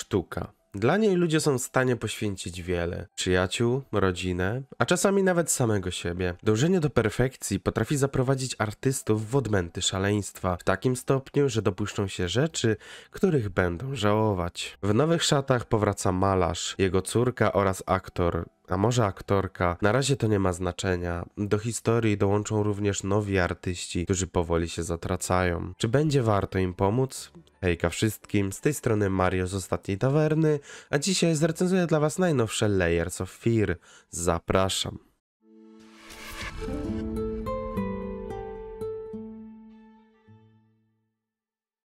sztuka. Dla niej ludzie są w stanie poświęcić wiele: przyjaciół, rodzinę, a czasami nawet samego siebie. Dążenie do perfekcji potrafi zaprowadzić artystów w odmęty szaleństwa, w takim stopniu, że dopuszczą się rzeczy, których będą żałować. W nowych szatach powraca malarz, jego córka oraz aktor a może aktorka. Na razie to nie ma znaczenia. Do historii dołączą również nowi artyści, którzy powoli się zatracają. Czy będzie warto im pomóc? Hejka wszystkim, z tej strony Mario z Ostatniej Tawerny, a dzisiaj zrecenzuję dla Was najnowsze Layers of Fear. Zapraszam.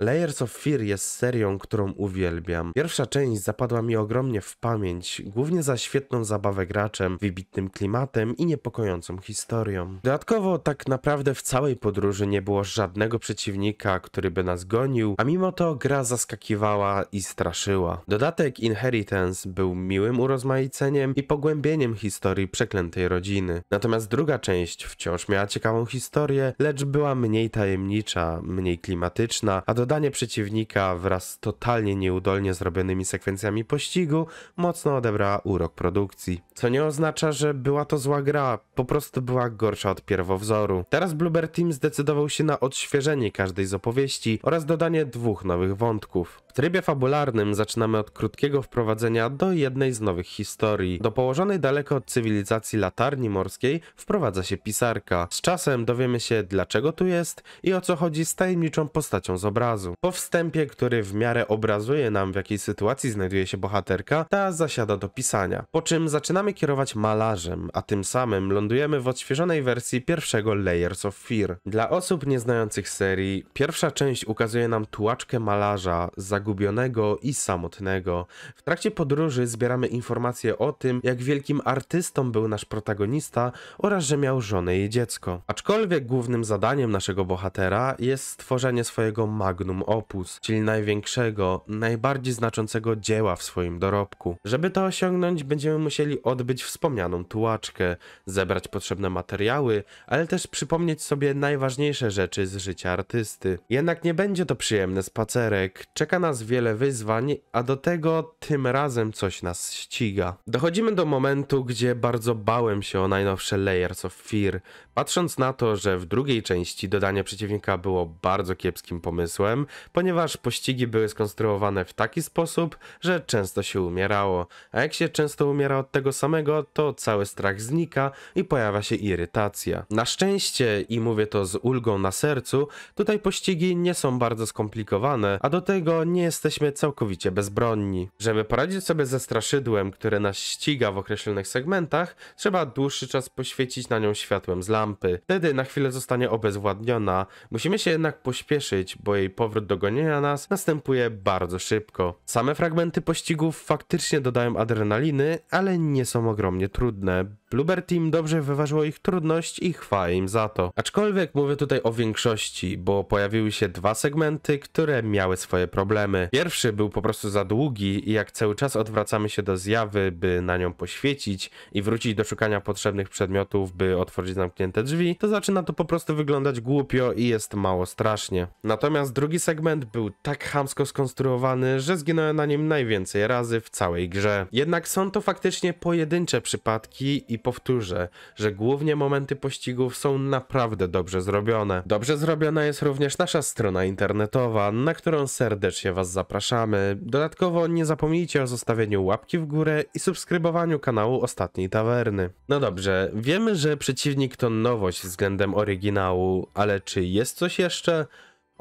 Layers of Fear jest serią, którą uwielbiam. Pierwsza część zapadła mi ogromnie w pamięć, głównie za świetną zabawę graczem, wybitnym klimatem i niepokojącą historią. Dodatkowo tak naprawdę w całej podróży nie było żadnego przeciwnika, który by nas gonił, a mimo to gra zaskakiwała i straszyła. Dodatek Inheritance był miłym urozmaiceniem i pogłębieniem historii przeklętej rodziny. Natomiast druga część wciąż miała ciekawą historię, lecz była mniej tajemnicza, mniej klimatyczna, a do Badanie przeciwnika wraz z totalnie nieudolnie zrobionymi sekwencjami pościgu mocno odebrała urok produkcji. Co nie oznacza, że była to zła gra, po prostu była gorsza od pierwowzoru. Teraz Bluebird Team zdecydował się na odświeżenie każdej z opowieści oraz dodanie dwóch nowych wątków. W trybie fabularnym zaczynamy od krótkiego wprowadzenia do jednej z nowych historii. Do położonej daleko od cywilizacji latarni morskiej wprowadza się pisarka. Z czasem dowiemy się dlaczego tu jest i o co chodzi z tajemniczą postacią z obrazu. Po wstępie, który w miarę obrazuje nam w jakiej sytuacji znajduje się bohaterka, ta zasiada do pisania. Po czym zaczynamy kierować malarzem, a tym samym lądujemy w odświeżonej wersji pierwszego Layers of Fear. Dla osób nieznających serii, pierwsza część ukazuje nam tułaczkę malarza, za zagubionego i samotnego. W trakcie podróży zbieramy informacje o tym, jak wielkim artystą był nasz protagonista oraz że miał żonę i dziecko. Aczkolwiek głównym zadaniem naszego bohatera jest stworzenie swojego magnum opus, czyli największego, najbardziej znaczącego dzieła w swoim dorobku. Żeby to osiągnąć, będziemy musieli odbyć wspomnianą tułaczkę, zebrać potrzebne materiały, ale też przypomnieć sobie najważniejsze rzeczy z życia artysty. Jednak nie będzie to przyjemny spacerek, czeka na nas wiele wyzwań, a do tego tym razem coś nas ściga. Dochodzimy do momentu, gdzie bardzo bałem się o najnowsze Layers of Fear, patrząc na to, że w drugiej części dodanie przeciwnika było bardzo kiepskim pomysłem, ponieważ pościgi były skonstruowane w taki sposób, że często się umierało, a jak się często umiera od tego samego, to cały strach znika i pojawia się irytacja. Na szczęście, i mówię to z ulgą na sercu, tutaj pościgi nie są bardzo skomplikowane, a do tego nie nie jesteśmy całkowicie bezbronni. Żeby poradzić sobie ze straszydłem, które nas ściga w określonych segmentach, trzeba dłuższy czas poświecić na nią światłem z lampy. Wtedy na chwilę zostanie obezwładniona. Musimy się jednak pośpieszyć, bo jej powrót do gonienia nas następuje bardzo szybko. Same fragmenty pościgów faktycznie dodają adrenaliny, ale nie są ogromnie trudne, Bluebird Team dobrze wyważyło ich trudność i chwała im za to. Aczkolwiek mówię tutaj o większości, bo pojawiły się dwa segmenty, które miały swoje problemy. Pierwszy był po prostu za długi i jak cały czas odwracamy się do zjawy, by na nią poświecić i wrócić do szukania potrzebnych przedmiotów, by otworzyć zamknięte drzwi, to zaczyna to po prostu wyglądać głupio i jest mało strasznie. Natomiast drugi segment był tak hamsko skonstruowany, że zginąłem na nim najwięcej razy w całej grze. Jednak są to faktycznie pojedyncze przypadki i powtórzę, że głównie momenty pościgów są naprawdę dobrze zrobione. Dobrze zrobiona jest również nasza strona internetowa, na którą serdecznie Was zapraszamy. Dodatkowo nie zapomnijcie o zostawieniu łapki w górę i subskrybowaniu kanału Ostatniej Tawerny. No dobrze, wiemy, że przeciwnik to nowość względem oryginału, ale czy jest coś jeszcze?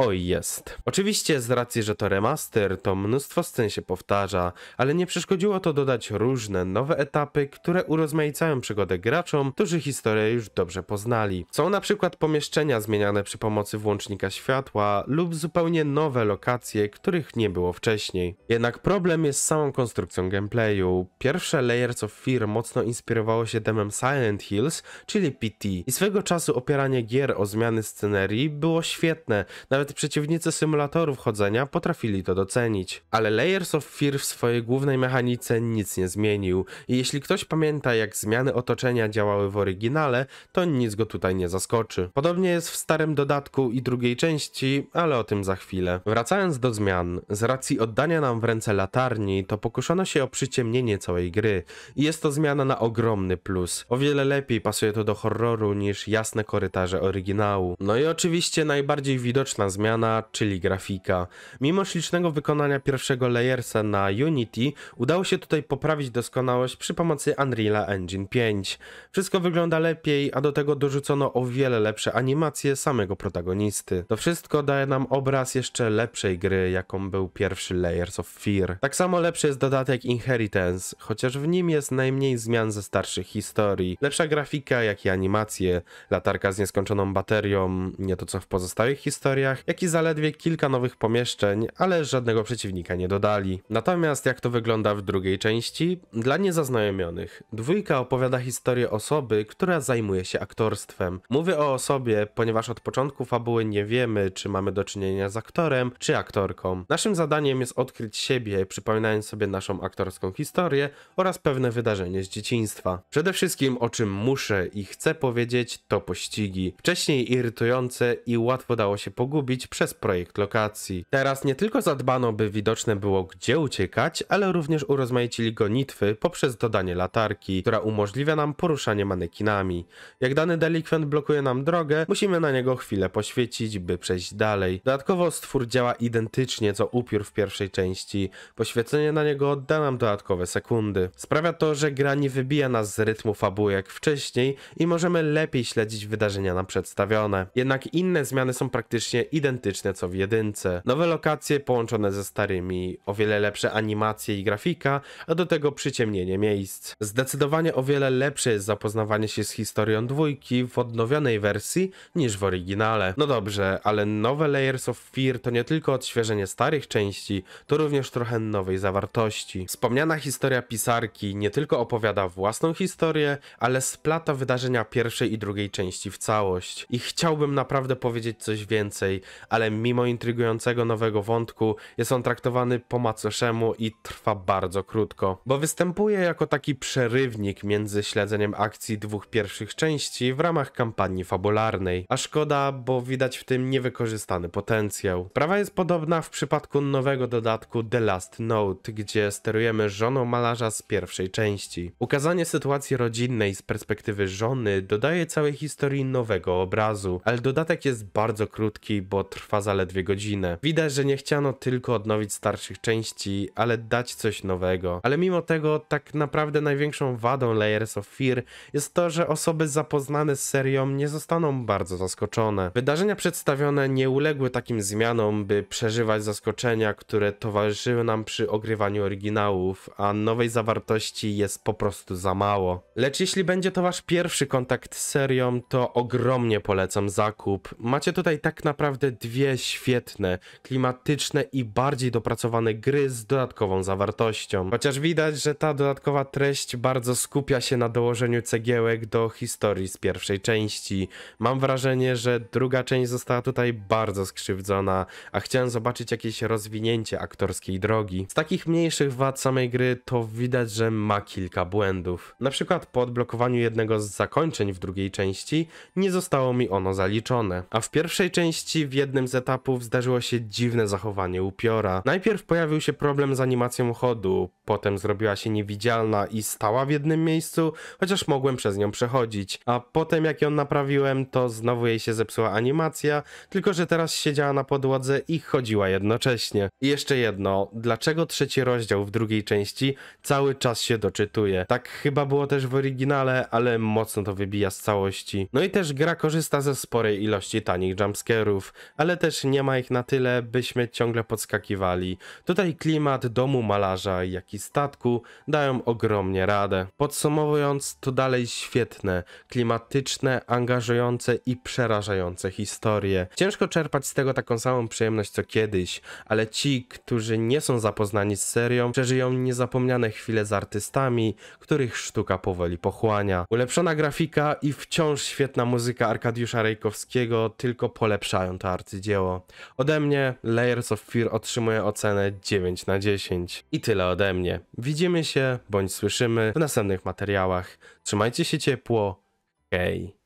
Oj, jest. Oczywiście z racji, że to remaster, to mnóstwo scen się powtarza, ale nie przeszkodziło to dodać różne nowe etapy, które urozmaicają przygodę graczom, którzy historię już dobrze poznali. Są na przykład pomieszczenia zmieniane przy pomocy włącznika światła lub zupełnie nowe lokacje, których nie było wcześniej. Jednak problem jest z samą konstrukcją gameplayu. Pierwsze Layers of Fear mocno inspirowało się demem Silent Hills, czyli PT i swego czasu opieranie gier o zmiany scenerii było świetne, nawet nawet przeciwnicy symulatorów chodzenia potrafili to docenić. Ale Layers of Fear w swojej głównej mechanice nic nie zmienił i jeśli ktoś pamięta jak zmiany otoczenia działały w oryginale, to nic go tutaj nie zaskoczy. Podobnie jest w starym dodatku i drugiej części, ale o tym za chwilę. Wracając do zmian, z racji oddania nam w ręce latarni, to pokuszono się o przyciemnienie całej gry i jest to zmiana na ogromny plus. O wiele lepiej pasuje to do horroru niż jasne korytarze oryginału. No i oczywiście najbardziej widoczna zmiana zmiana, czyli grafika. Mimo ślicznego wykonania pierwszego layersa na Unity, udało się tutaj poprawić doskonałość przy pomocy Unreal Engine 5. Wszystko wygląda lepiej, a do tego dorzucono o wiele lepsze animacje samego protagonisty. To wszystko daje nam obraz jeszcze lepszej gry, jaką był pierwszy Layers of Fear. Tak samo lepszy jest dodatek Inheritance, chociaż w nim jest najmniej zmian ze starszych historii. Lepsza grafika, jak i animacje, latarka z nieskończoną baterią, nie to co w pozostałych historiach jak i zaledwie kilka nowych pomieszczeń, ale żadnego przeciwnika nie dodali. Natomiast jak to wygląda w drugiej części? Dla niezaznajomionych. Dwójka opowiada historię osoby, która zajmuje się aktorstwem. Mówię o osobie, ponieważ od początku fabuły nie wiemy, czy mamy do czynienia z aktorem, czy aktorką. Naszym zadaniem jest odkryć siebie, przypominając sobie naszą aktorską historię oraz pewne wydarzenie z dzieciństwa. Przede wszystkim o czym muszę i chcę powiedzieć to pościgi. Wcześniej irytujące i łatwo dało się pogubić, zrobić przez projekt lokacji. Teraz nie tylko zadbano, by widoczne było gdzie uciekać, ale również urozmaicili gonitwy poprzez dodanie latarki, która umożliwia nam poruszanie manekinami. Jak dany delikwent blokuje nam drogę, musimy na niego chwilę poświecić, by przejść dalej. Dodatkowo stwór działa identycznie co upiór w pierwszej części. Poświecenie na niego da nam dodatkowe sekundy. Sprawia to, że gra nie wybija nas z rytmu fabuły jak wcześniej i możemy lepiej śledzić wydarzenia nam przedstawione. Jednak inne zmiany są praktycznie identyczne co w jedynce. Nowe lokacje połączone ze starymi, o wiele lepsze animacje i grafika, a do tego przyciemnienie miejsc. Zdecydowanie o wiele lepsze jest zapoznawanie się z historią dwójki w odnowionej wersji niż w oryginale. No dobrze, ale nowe Layers of Fear to nie tylko odświeżenie starych części, to również trochę nowej zawartości. Wspomniana historia pisarki nie tylko opowiada własną historię, ale splata wydarzenia pierwszej i drugiej części w całość. I chciałbym naprawdę powiedzieć coś więcej, ale mimo intrygującego nowego wątku jest on traktowany po macoszemu i trwa bardzo krótko, bo występuje jako taki przerywnik między śledzeniem akcji dwóch pierwszych części w ramach kampanii fabularnej. A szkoda, bo widać w tym niewykorzystany potencjał. Sprawa jest podobna w przypadku nowego dodatku The Last Note, gdzie sterujemy żoną malarza z pierwszej części. Ukazanie sytuacji rodzinnej z perspektywy żony dodaje całej historii nowego obrazu, ale dodatek jest bardzo krótki, bo światło trwa zaledwie godzinę. Widać, że nie chciano tylko odnowić starszych części, ale dać coś nowego. Ale mimo tego tak naprawdę największą wadą Layers of Fear jest to, że osoby zapoznane z serią nie zostaną bardzo zaskoczone. Wydarzenia przedstawione nie uległy takim zmianom, by przeżywać zaskoczenia, które towarzyszyły nam przy ogrywaniu oryginałów, a nowej zawartości jest po prostu za mało. Lecz jeśli będzie to wasz pierwszy kontakt z serią, to ogromnie polecam zakup. Macie tutaj tak naprawdę dwie świetne, klimatyczne i bardziej dopracowane gry z dodatkową zawartością. Chociaż widać, że ta dodatkowa treść bardzo skupia się na dołożeniu cegiełek do historii z pierwszej części. Mam wrażenie, że druga część została tutaj bardzo skrzywdzona, a chciałem zobaczyć jakieś rozwinięcie aktorskiej drogi. Z takich mniejszych wad samej gry to widać, że ma kilka błędów. Na przykład po odblokowaniu jednego z zakończeń w drugiej części nie zostało mi ono zaliczone, a w pierwszej części jednym z etapów zdarzyło się dziwne zachowanie upiora. Najpierw pojawił się problem z animacją chodu, potem zrobiła się niewidzialna i stała w jednym miejscu, chociaż mogłem przez nią przechodzić. A potem jak ją naprawiłem, to znowu jej się zepsuła animacja, tylko że teraz siedziała na podłodze i chodziła jednocześnie. I jeszcze jedno, dlaczego trzeci rozdział w drugiej części cały czas się doczytuje? Tak chyba było też w oryginale, ale mocno to wybija z całości. No i też gra korzysta ze sporej ilości tanich jumpscarów ale też nie ma ich na tyle, byśmy ciągle podskakiwali. Tutaj klimat domu malarza, jak i statku dają ogromnie radę. Podsumowując, to dalej świetne, klimatyczne, angażujące i przerażające historie. Ciężko czerpać z tego taką samą przyjemność co kiedyś, ale ci, którzy nie są zapoznani z serią, przeżyją niezapomniane chwile z artystami, których sztuka powoli pochłania. Ulepszona grafika i wciąż świetna muzyka Arkadiusza Rejkowskiego tylko polepszają to arcydzieło. Ode mnie Layers of Fear otrzymuje ocenę 9 na 10. I tyle ode mnie. Widzimy się bądź słyszymy w następnych materiałach. Trzymajcie się ciepło. Hej.